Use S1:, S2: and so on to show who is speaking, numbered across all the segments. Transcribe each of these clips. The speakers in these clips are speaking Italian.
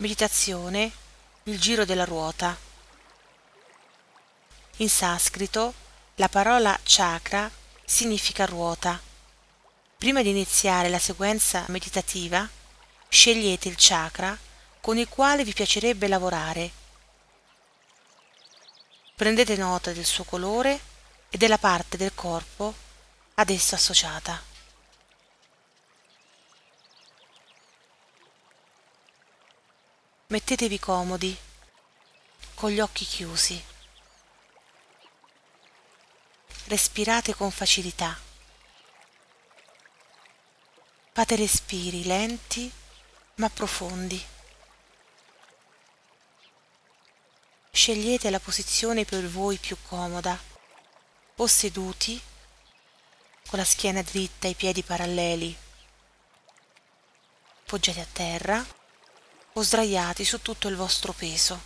S1: meditazione, il giro della ruota. In sanscrito la parola chakra significa ruota. Prima di iniziare la sequenza meditativa, scegliete il chakra con il quale vi piacerebbe lavorare. Prendete nota del suo colore e della parte del corpo ad esso associata. mettetevi comodi, con gli occhi chiusi. Respirate con facilità. Fate respiri lenti ma profondi. Scegliete la posizione per voi più comoda, o seduti, con la schiena dritta e i piedi paralleli. Poggiate a terra o sdraiati su tutto il vostro peso.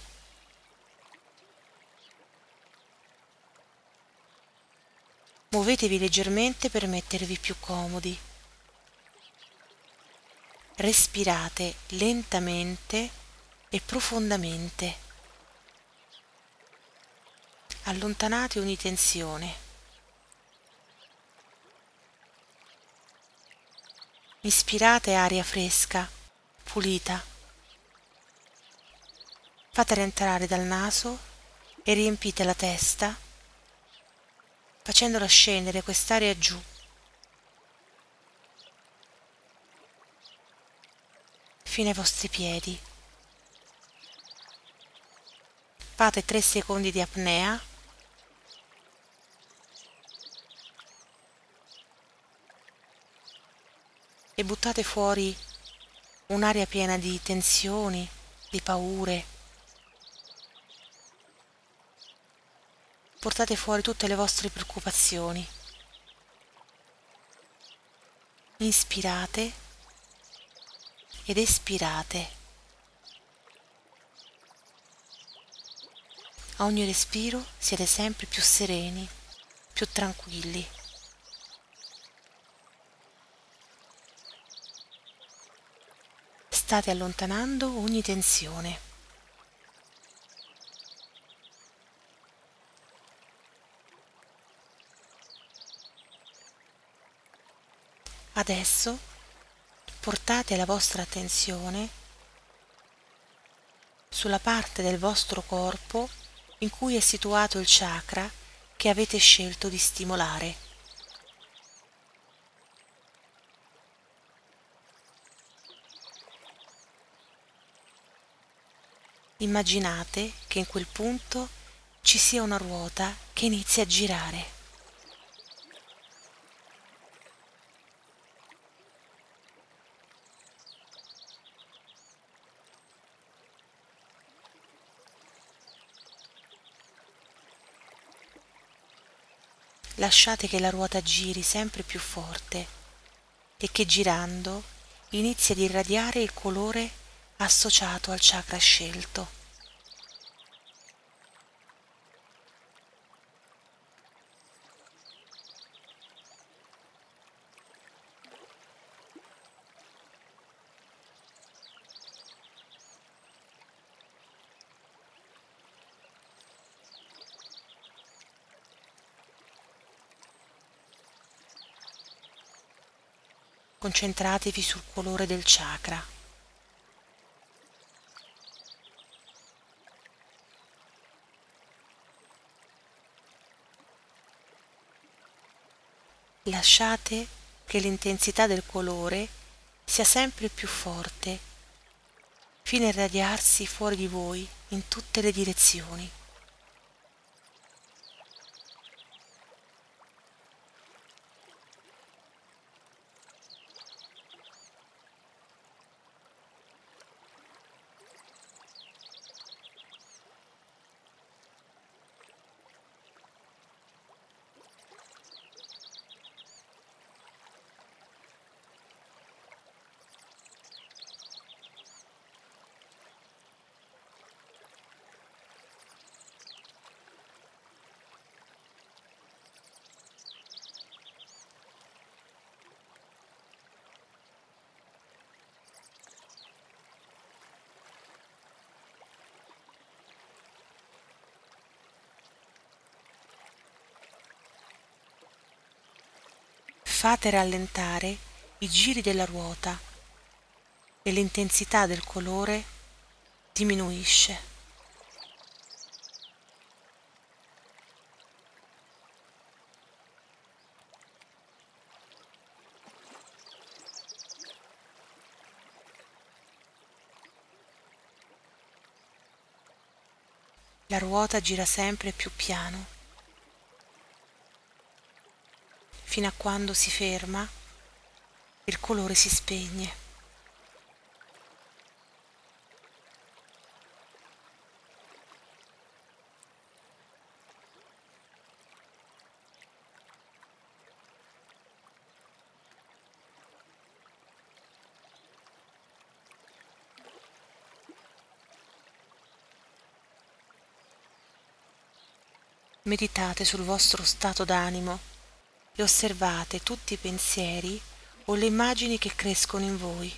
S1: Muovetevi leggermente per mettervi più comodi. Respirate lentamente e profondamente. Allontanate ogni tensione. Ispirate aria fresca, pulita fatela entrare dal naso e riempite la testa facendola scendere quest'aria giù. fino ai vostri piedi. Fate tre secondi di apnea. E buttate fuori un'aria piena di tensioni, di paure, portate fuori tutte le vostre preoccupazioni. Inspirate ed espirate. A ogni respiro siete sempre più sereni, più tranquilli. State allontanando ogni tensione. Adesso portate la vostra attenzione sulla parte del vostro corpo in cui è situato il chakra che avete scelto di stimolare. Immaginate che in quel punto ci sia una ruota che inizia a girare. lasciate che la ruota giri sempre più forte e che girando inizia ad irradiare il colore associato al chakra scelto. concentratevi sul colore del chakra. Lasciate che l'intensità del colore sia sempre più forte, fino a irradiarsi fuori di voi in tutte le direzioni. fate rallentare i giri della ruota e l'intensità del colore diminuisce. La ruota gira sempre più piano. fino a quando si ferma, il colore si spegne. Meditate sul vostro stato d'animo e osservate tutti i pensieri o le immagini che crescono in voi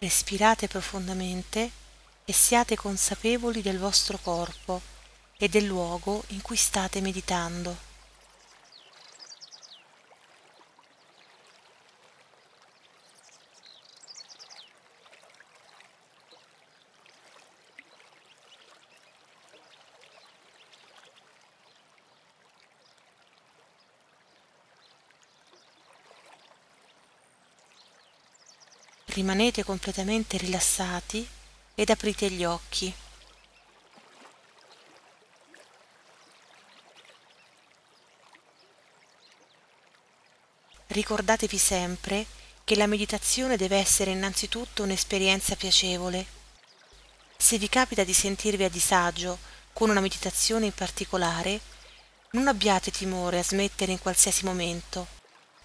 S1: Respirate profondamente e siate consapevoli del vostro corpo e del luogo in cui state meditando. rimanete completamente rilassati ed aprite gli occhi. Ricordatevi sempre che la meditazione deve essere innanzitutto un'esperienza piacevole. Se vi capita di sentirvi a disagio con una meditazione in particolare, non abbiate timore a smettere in qualsiasi momento,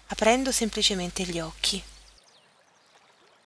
S1: aprendo semplicemente gli occhi.